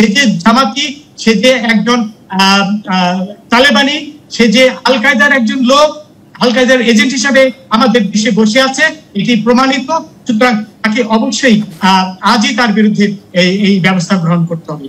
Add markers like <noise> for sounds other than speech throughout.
সে যে জামাতি সে যে একজন তালেবানি সে যে আল কায়দার একজন লোক আল কায়দার এজেন্ট হিসাবে আমাদের দেশে বসে আছে এটি প্রমাণিত সুতরাং তাকে অবশ্যই আজই তার বিরুদ্ধে এই ব্যবস্থা গ্রহণ করতে হবে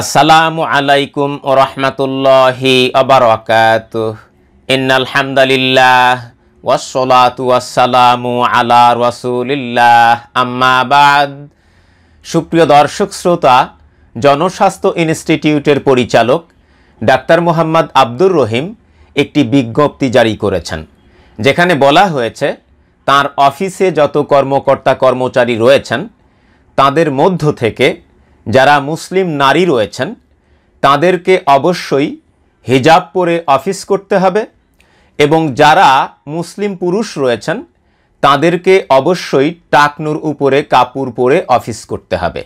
আসসালামু আলাইকুম ও রহমতুল্লাহি আবরাকাতুহ ইন্নাল হামদালিল্লাহ ওয়াসলাতু ওয়াসালামু আলা রসুলিল্লাহ আম্মাবাদ সুপ্রিয় দর্শক শ্রোতা জনস্বাস্থ্য ইনস্টিটিউটের পরিচালক ডাক্তার মোহাম্মদ আব্দুর রহিম একটি বিজ্ঞপ্তি জারি করেছেন যেখানে বলা হয়েছে তার অফিসে যত কর্মকর্তা কর্মচারী রয়েছেন তাদের মধ্য থেকে যারা মুসলিম নারী রয়েছেন তাদেরকে অবশ্যই হিজাব পরে অফিস করতে হবে এবং যারা মুসলিম পুরুষ রয়েছেন তাদেরকে অবশ্যই টাকনুর উপরে কাপড় পরে অফিস করতে হবে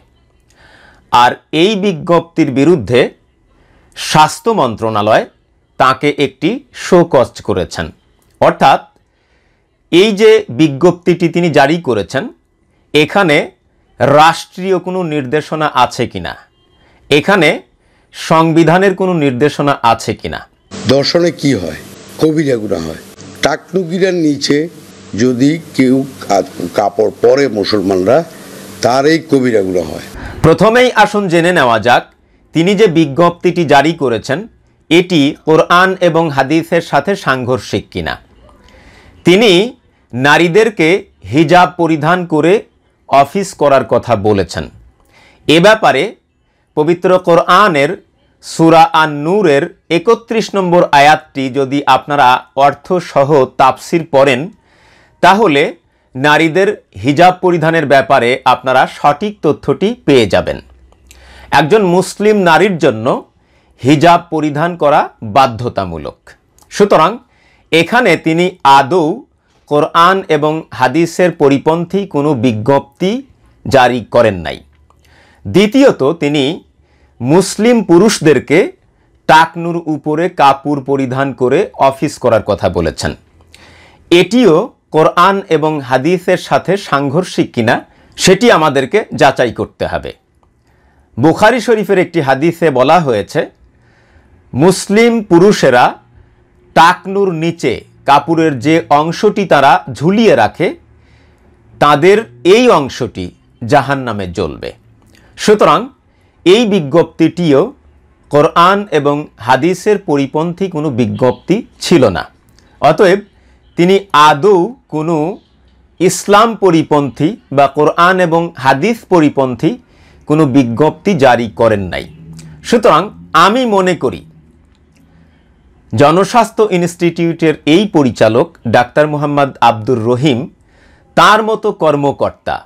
আর এই বিজ্ঞপ্তির বিরুদ্ধে স্বাস্থ্য মন্ত্রণালয় তাকে একটি শোকজ করেছেন অর্থাৎ এই যে বিজ্ঞপ্তিটি তিনি জারি করেছেন এখানে রাষ্ট্রীয় কোনো নির্দেশনা আছে কিনা এখানে সংবিধানের কোনো নির্দেশনা আছে কিনা দর্শনে কি হয় কবিরা গুণা হয় টাকনুকিরার নিচে যদি কেউ কাপড় পরে মুসলমানরা তারই এই কবিরা গুণা হয় প্রথমেই আসুন জেনে নেওয়া যাক তিনি যে বিজ্ঞপ্তিটি জারি করেছেন এটি কোরআন এবং হাদিসের সাথে সাংঘর্ষিক কিনা তিনি নারীদেরকে হিজাব পরিধান করে অফিস করার কথা বলেছেন এ ব্যাপারে পবিত্র কোরআনের সুরা আন নূরের একত্রিশ নম্বর আয়াতটি যদি আপনারা অর্থসহ তাপসির পড়েন তাহলে নারীদের হিজাব পরিধানের ব্যাপারে আপনারা সঠিক তথ্যটি পেয়ে যাবেন একজন মুসলিম নারীর জন্য হিজাব পরিধান করা বাধ্যতামূলক সুতরাং এখানে তিনি আদৌ কোরআন এবং হাদিসের পরিপন্থী কোনো বিজ্ঞপ্তি জারি করেন নাই দ্বিতীয়ত তিনি মুসলিম পুরুষদেরকে টাকনুর উপরে কাপড় পরিধান করে অফিস করার কথা বলেছেন এটিও কোরআন এবং হাদিসের সাথে সাংঘর্ষিক কিনা সেটি আমাদেরকে যাচাই করতে হবে বুখারি শরীফের একটি হাদিসে বলা হয়েছে মুসলিম পুরুষেরা টাকনুর নিচে কাপুরের যে অংশটি তারা ঝুলিয়ে রাখে তাদের এই অংশটি জাহান নামে জ্বলবে সুতরাং এই বিজ্ঞপ্তিটিও কোরআন এবং হাদিসের পরিপন্থী কোনো বিজ্ঞপ্তি ছিল না অতএব তিনি আদৌ কোনো ইসলাম পরিপন্থী বা কোরআন এবং হাদিস পরিপন্থী কোনো বিজ্ঞপ্তি জারি করেন নাই সুতরাং আমি মনে করি জনস্বাস্থ্য ইনস্টিটিউটের এই পরিচালক ডাক্তার মোহাম্মদ আব্দুর রহিম তার মতো কর্মকর্তা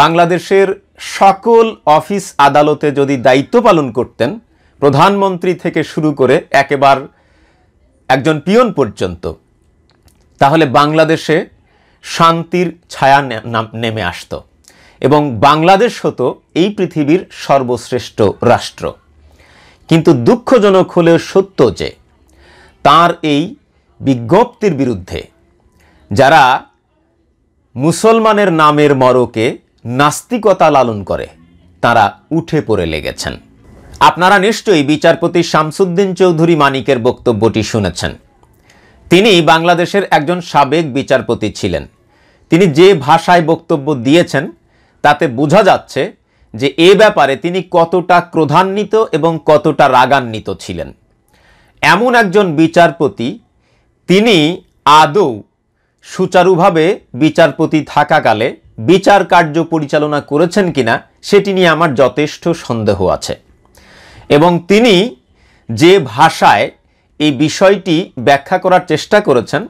বাংলাদেশের সকল অফিস আদালতে যদি দায়িত্ব পালন করতেন প্রধানমন্ত্রী থেকে শুরু করে একেবার একজন পিয়ন পর্যন্ত তাহলে বাংলাদেশে শান্তির ছায়া নেমে আসত এবং বাংলাদেশ হতো এই পৃথিবীর সর্বশ্রেষ্ঠ রাষ্ট্র কিন্তু দুঃখজনক হলেও সত্য যে তার এই বিজ্ঞপ্তির বিরুদ্ধে যারা মুসলমানের নামের মরকে নাস্তিকতা লালন করে তারা উঠে পড়ে লেগেছেন আপনারা নিশ্চয়ই বিচারপতি শামসুদ্দিন চৌধুরী মানিকের বক্তব্যটি শুনেছেন তিনি বাংলাদেশের একজন সাবেক বিচারপতি ছিলেন তিনি যে ভাষায় বক্তব্য দিয়েছেন তাতে বোঝা যাচ্ছে যে এ ব্যাপারে তিনি কতটা ক্রধান্বিত এবং কতটা রাগান্বিত ছিলেন এমন একজন বিচারপতি তিনি আদৌ সুচারুভাবে বিচারপতি থাকাকালে বিচার কার্য পরিচালনা করেছেন কিনা সেটি নিয়ে আমার যথেষ্ট সন্দেহ আছে এবং তিনি যে ভাষায় এই বিষয়টি ব্যাখ্যা করার চেষ্টা করেছেন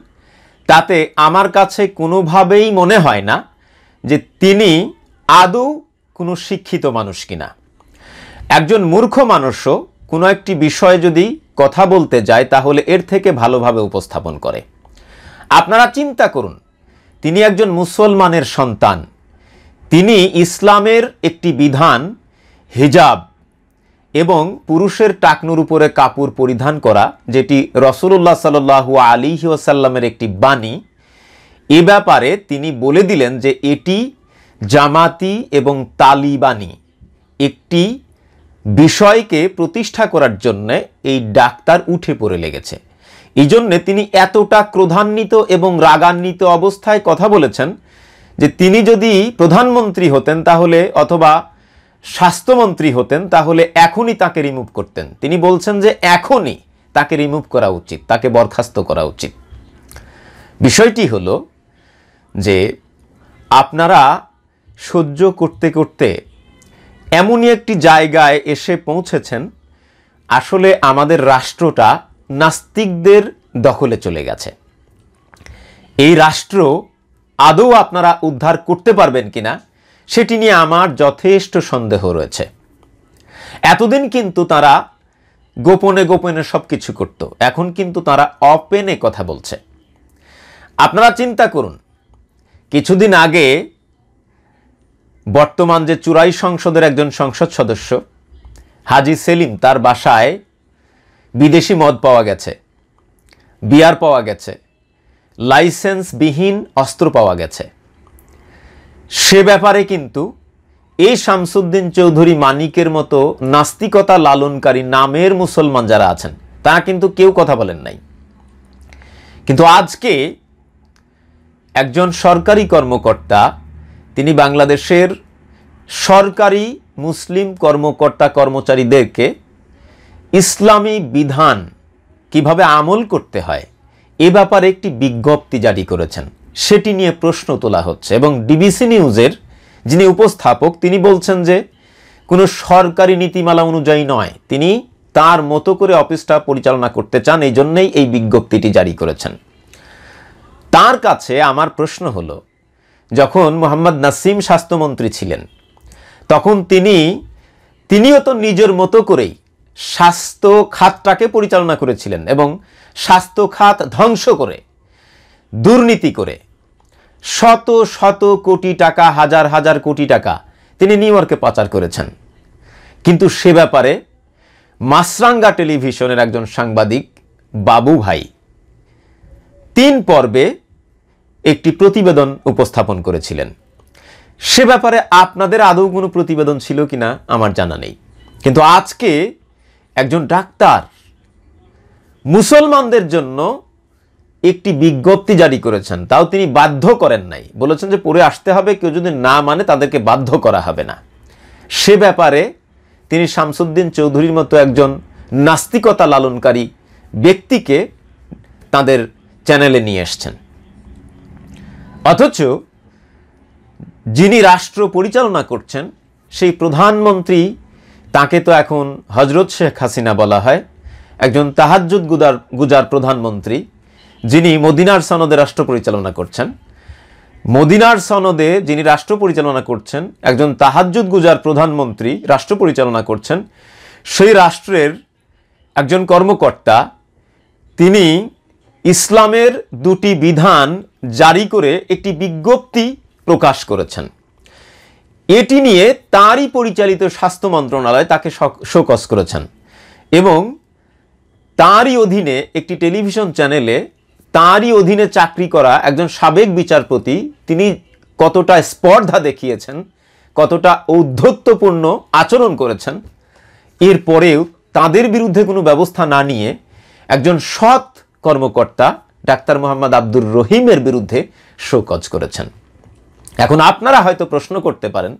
তাতে আমার কাছে কোনোভাবেই মনে হয় না যে তিনি আদৌ কোনো শিক্ষিত মানুষ কিনা একজন মূর্খ মানুষও কোনো একটি বিষয়ে যদি কথা বলতে যায় তাহলে এর থেকে ভালোভাবে উপস্থাপন করে আপনারা চিন্তা করুন তিনি একজন মুসলমানের সন্তান তিনি ইসলামের একটি বিধান হিজাব এবং পুরুষের টাকনুর উপরে কাপড় পরিধান করা যেটি রসুল্লাহ সাল্লু আলী ওসাল্লামের একটি বাণী এ ব্যাপারে তিনি বলে দিলেন যে এটি জামাতি এবং তালিবানি একটি বিষয়কে প্রতিষ্ঠা করার জন্যে এই ডাক্তার উঠে পড়ে লেগেছে এই জন্যে তিনি এতটা ক্রোধান্বিত এবং রাগান্বিত অবস্থায় কথা বলেছেন যে তিনি যদি প্রধানমন্ত্রী হতেন তাহলে অথবা স্বাস্থ্যমন্ত্রী হতেন তাহলে এখনই তাকে রিমুভ করতেন তিনি বলছেন যে এখনই তাকে রিমুভ করা উচিত তাকে বরখাস্ত করা উচিত বিষয়টি হলো যে আপনারা সহ্য করতে করতে এমনই একটি জায়গায় এসে পৌঁছেছেন আসলে আমাদের রাষ্ট্রটা নাস্তিকদের দখলে চলে গেছে এই রাষ্ট্র আদৌ আপনারা উদ্ধার করতে পারবেন কিনা সেটি নিয়ে আমার যথেষ্ট সন্দেহ রয়েছে এতদিন কিন্তু তারা গোপনে গোপনে সব কিছু করত এখন কিন্তু তারা অপেনে কথা বলছে আপনারা চিন্তা করুন কিছুদিন আগে বর্তমান যে চুরাই সংসদের একজন সংসদ সদস্য হাজি সেলিম তার বাসায় বিদেশি মদ পাওয়া গেছে বিয়ার পাওয়া গেছে লাইসেন্সবিহীন অস্ত্র পাওয়া গেছে সে ব্যাপারে কিন্তু এই শামসুদ্দিন চৌধুরী মানিকের মতো নাস্তিকতা লালনকারী নামের মুসলমান যারা আছেন তারা কিন্তু কেউ কথা বলেন নাই কিন্তু আজকে একজন সরকারি কর্মকর্তা তিনি বাংলাদেশের সরকারি মুসলিম কর্মকর্তা কর্মচারীদেরকে ইসলামী বিধান কিভাবে আমল করতে হয় এ ব্যাপারে একটি বিজ্ঞপ্তি জারি করেছেন সেটি নিয়ে প্রশ্ন তোলা হচ্ছে এবং ডিবিসি নিউজের যিনি উপস্থাপক তিনি বলছেন যে কোনো সরকারি নীতিমালা অনুযায়ী নয় তিনি তার মতো করে অফিসটা পরিচালনা করতে চান এই জন্যেই এই বিজ্ঞপ্তিটি জারি করেছেন তার কাছে আমার প্রশ্ন হলো যখন মোহাম্মদ নাসিম স্বাস্থ্যমন্ত্রী ছিলেন তখন তিনি তিনিও তো নিজের মতো করেই স্বাস্থ্য খাতটাকে পরিচালনা করেছিলেন এবং স্বাস্থ্য খাত ধ্বংস করে দুর্নীতি করে শত শত কোটি টাকা হাজার হাজার কোটি টাকা তিনি নিউ ইয়র্কে পাচার করেছেন কিন্তু সে ব্যাপারে মাসরাঙ্গা টেলিভিশনের একজন সাংবাদিক বাবু ভাই তিন পর্বে একটি প্রতিবেদন উপস্থাপন করেছিলেন সে ব্যাপারে আপনাদের আদৌ কোনো প্রতিবেদন ছিল কিনা আমার জানা নেই কিন্তু আজকে একজন ডাক্তার মুসলমানদের জন্য একটি বিজ্ঞপ্তি জারি করেছেন তাও তিনি বাধ্য করেন নাই বলেছেন যে পরে আসতে হবে কেউ যদি না মানে তাদেরকে বাধ্য করা হবে না সে ব্যাপারে তিনি শামসুদ্দিন চৌধুরীর মতো একজন নাস্তিকতা লালনকারী ব্যক্তিকে তাদের চ্যানেলে নিয়ে এসছেন অথচ যিনি রাষ্ট্র পরিচালনা করছেন সেই প্রধানমন্ত্রী তাকে তো এখন হজরত শেখ হাসিনা বলা হয় একজন তাহাজ্জুদ গুদার গুজার প্রধানমন্ত্রী যিনি মদিনার সনদে রাষ্ট্র পরিচালনা করছেন মদিনার সনদে যিনি রাষ্ট্র পরিচালনা করছেন একজন তাহাজ্জুদ গুজার প্রধানমন্ত্রী রাষ্ট্র পরিচালনা করছেন সেই রাষ্ট্রের একজন কর্মকর্তা তিনি ইসলামের দুটি বিধান জারি করে একটি বিজ্ঞপ্তি প্রকাশ করেছেন এটি নিয়ে তারই পরিচালিত স্বাস্থ্য মন্ত্রণালয় তাকে শোকস করেছেন এবং তারই অধীনে একটি টেলিভিশন চ্যানেলে তারই অধীনে চাকরি করা একজন সাবেক বিচারপতি তিনি কতটা স্পর্ধা দেখিয়েছেন কতটা ঔদ্ধত্যপূর্ণ আচরণ করেছেন এরপরেও তাদের বিরুদ্ধে কোনো ব্যবস্থা না নিয়ে একজন সৎ কর্মকর্তা ডাক্তার মোহাম্মদ আব্দুর রহিমের বিরুদ্ধে শোকজ করেছেন এখন আপনারা হয়তো প্রশ্ন করতে পারেন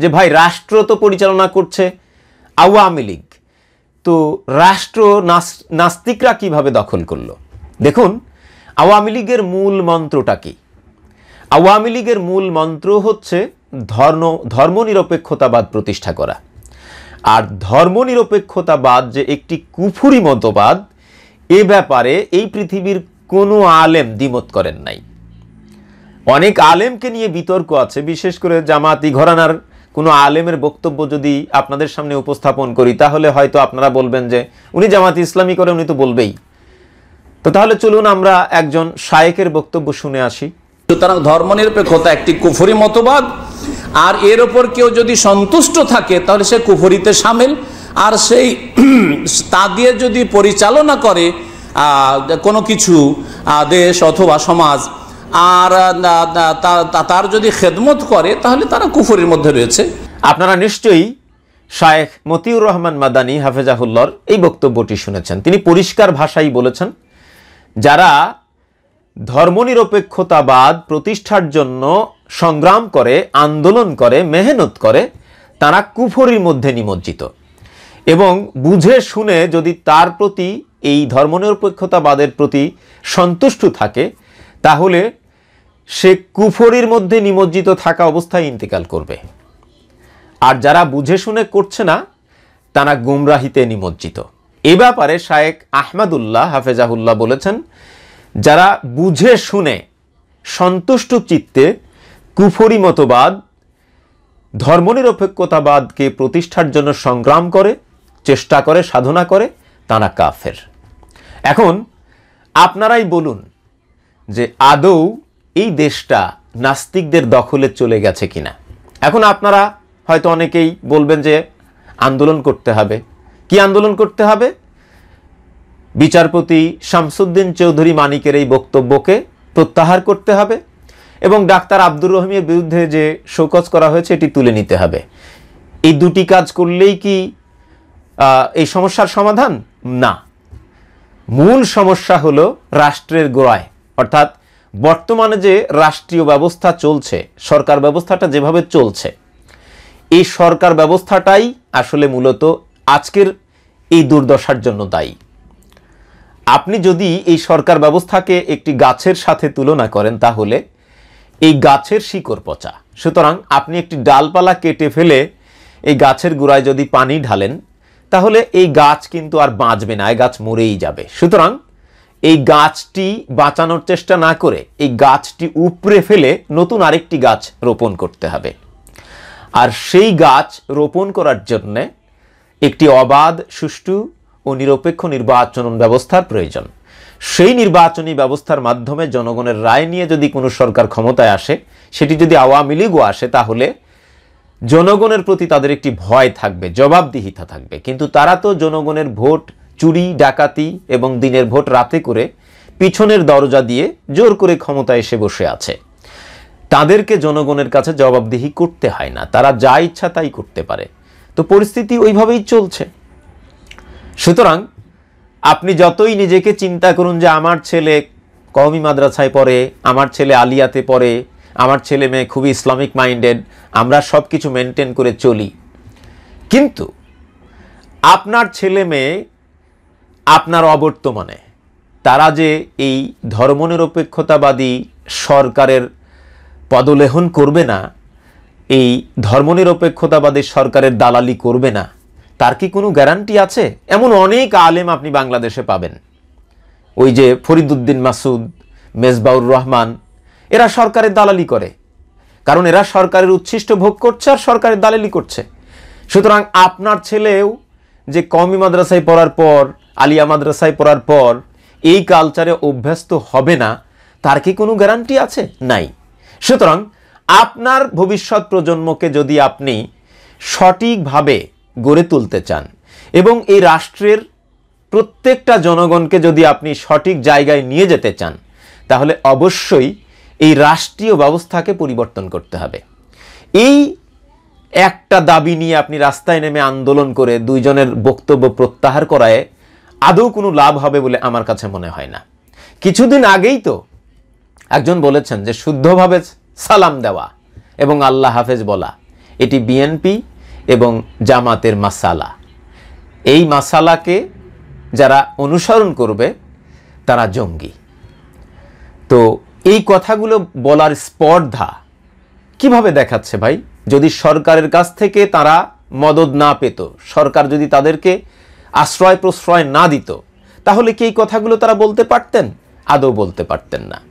যে ভাই রাষ্ট্র তো পরিচালনা করছে আওয়ামী লীগ তো রাষ্ট্র নাস্তিকরা কিভাবে দখল করলো দেখুন আওয়ামী লীগের মূল মন্ত্রটা কি আওয়ামী লীগের মূল মন্ত্র হচ্ছে ধর্ম ধর্মনিরপেক্ষতাবাদ প্রতিষ্ঠা করা আর ধর্মনিরপেক্ষতাবাদ যে একটি কুফুরি মতবাদ এ ব্যাপারে এই পৃথিবীর কোনো আলেম দ্বিমত করেন নাই অনেক আলেমকে নিয়ে বিতর্ক আছে বিশেষ করে জামাতি ঘরানার কোনো আলেমের বক্তব্য যদি আপনাদের সামনে উপস্থাপন করি তাহলে হয়তো আপনারা বলবেন যে উনি জামাতি ইসলামী করে উনি তো বলবেই তো তাহলে চলুন আমরা একজন শায়েকের বক্তব্য শুনে আসি সুতরাং ধর্মনিরপেক্ষতা একটি কুফরি মতবাদ আর এর ওপর কেউ যদি সন্তুষ্ট থাকে তাহলে সে কুফরিতে সামিল আর সেই <clears throat> তা দিয়ে যদি পরিচালনা করে কোনো কিছু দেশ অথবা সমাজ আর তার যদি খেদমত করে তাহলে তারা কুফুরের মধ্যে রয়েছে আপনারা নিশ্চয়ই শায়েখ মতিউর রহমান মাদানি হাফেজাহুল্লর এই বক্তব্যটি শুনেছেন তিনি পরিষ্কার ভাষাই বলেছেন যারা ধর্মনিরপেক্ষতাবাদ প্রতিষ্ঠার জন্য সংগ্রাম করে আন্দোলন করে মেহনত করে তারা কুফরির মধ্যে নিমজ্জিত এবং বুঝে শুনে যদি তার প্রতি এই ধর্মনিরপেক্ষতাবাদের প্রতি সন্তুষ্ট থাকে তাহলে সে কুফরির মধ্যে নিমজ্জিত থাকা অবস্থায় ইন্তেকাল করবে আর যারা বুঝে শুনে করছে না তারা গুমরাহিতে নিমজ্জিত এ ব্যাপারে শায়েক আহমদুল্লাহ হাফেজাহুল্লাহ বলেছেন যারা বুঝে শুনে সন্তুষ্ট চিত্তে কুফরি মতবাদ ধর্মনিরপেক্ষতাবাদকে প্রতিষ্ঠার জন্য সংগ্রাম করে চেষ্টা করে সাধনা করে তারা কাফের এখন আপনারাই বলুন যে আদৌ এই দেশটা নাস্তিকদের দখলে চলে গেছে কিনা এখন আপনারা হয়তো অনেকেই বলবেন যে আন্দোলন করতে হবে কি আন্দোলন করতে হবে বিচারপতি শামসুদ্দিন চৌধুরী মানিকের এই বক্তব্যকে প্রত্যাহার করতে হবে এবং ডাক্তার আব্দুর রহিমের বিরুদ্ধে যে শোকজ করা হয়েছে এটি তুলে নিতে হবে এই দুটি কাজ করলেই কি এই সমস্যার সমাধান না মূল সমস্যা হলো রাষ্ট্রের গোড়ায় অর্থাৎ বর্তমানে যে রাষ্ট্রীয় ব্যবস্থা চলছে সরকার ব্যবস্থাটা যেভাবে চলছে এই সরকার ব্যবস্থাটাই আসলে মূলত আজকের এই দুর্দশার জন্য দায়ী আপনি যদি এই সরকার ব্যবস্থাকে একটি গাছের সাথে তুলনা করেন তাহলে এই গাছের শিকড় পচা সুতরাং আপনি একটি ডালপালা কেটে ফেলে এই গাছের গুড়ায় যদি পানি ঢালেন তাহলে এই গাছ কিন্তু আর বাঁচবে না এই গাছ মরেই যাবে সুতরাং এই গাছটি বাঁচানোর চেষ্টা না করে এই গাছটি উপরে ফেলে নতুন আরেকটি গাছ রোপণ করতে হবে আর সেই গাছ রোপণ করার জন্যে একটি অবাধ সুষ্ঠু ও নিরপেক্ষ নির্বাচন ব্যবস্থার প্রয়োজন সেই নির্বাচনী ব্যবস্থার মাধ্যমে জনগণের রায় নিয়ে যদি কোনো সরকার ক্ষমতায় আসে সেটি যদি আওয়ামী লীগও আসে তাহলে জনগণের প্রতি তাদের একটি ভয় থাকবে জবাবদিহিতা থাকবে কিন্তু তারা তো জনগণের ভোট চুরি ডাকাতি এবং দিনের ভোট রাতে করে পিছনের দরজা দিয়ে জোর করে ক্ষমতায় এসে বসে আছে তাদেরকে জনগণের কাছে জবাবদিহি করতে হয় না তারা যা ইচ্ছা তাই করতে পারে তো পরিস্থিতি ওইভাবেই চলছে সুতরাং আপনি যতই নিজেকে চিন্তা করুন যে আমার ছেলে কওমি মাদ্রাসায় পড়ে আমার ছেলে আলিয়াতে পড়ে আমার ছেলে মেয়ে খুবই ইসলামিক মাইন্ডেড আমরা সব কিছু মেনটেন করে চলি কিন্তু আপনার ছেলে মেয়ে আপনার অবর্তমানে তারা যে এই ধর্মনিরপেক্ষতাবাদী সরকারের পদলেহন করবে না এই ধর্মনিরপেক্ষতাবাদী সরকারের দালালি করবে না তার কি কোনো গ্যারান্টি আছে এমন অনেক আলেম আপনি বাংলাদেশে পাবেন ওই যে ফরিদুদ্দিন মাসুদ মেজবাউর রহমান এরা সরকারের দালালি করে কারণ এরা সরকারের উচ্ছিষ্ট ভোগ করছে আর সরকারের দালালি করছে সুতরাং আপনার ছেলেও যে কমি মাদ্রাসায় পড়ার পর আলিয়া মাদ্রাসায় পড়ার পর এই কালচারে অভ্যস্ত হবে না তার কি কোনো গ্যারান্টি আছে নাই সুতরাং আপনার ভবিষ্যৎ প্রজন্মকে যদি আপনি সঠিকভাবে গড়ে তুলতে চান এবং এই রাষ্ট্রের প্রত্যেকটা জনগণকে যদি আপনি সঠিক জায়গায় নিয়ে যেতে চান তাহলে অবশ্যই এই রাষ্ট্রীয় ব্যবস্থাকে পরিবর্তন করতে হবে এই একটা দাবি নিয়ে আপনি রাস্তায় নেমে আন্দোলন করে দুইজনের বক্তব্য প্রত্যাহার করায় আদৌ কোনো লাভ হবে বলে আমার কাছে মনে হয় না কিছুদিন আগেই তো একজন বলেছেন যে শুদ্ধভাবে সালাম দেওয়া এবং আল্লাহ হাফেজ বলা এটি বিএনপি এবং জামাতের মাসালা এই মাসালাকে যারা অনুসরণ করবে তারা জঙ্গি তো এই কথাগুলো বলার স্পর্ধা কিভাবে দেখাচ্ছে ভাই যদি সরকারের কাছ থেকে তারা মদত না পেত সরকার যদি তাদেরকে আশ্রয় প্রশ্রয় না দিত তাহলে কি এই কথাগুলো তারা বলতে পারতেন আদৌ বলতে পারতেন না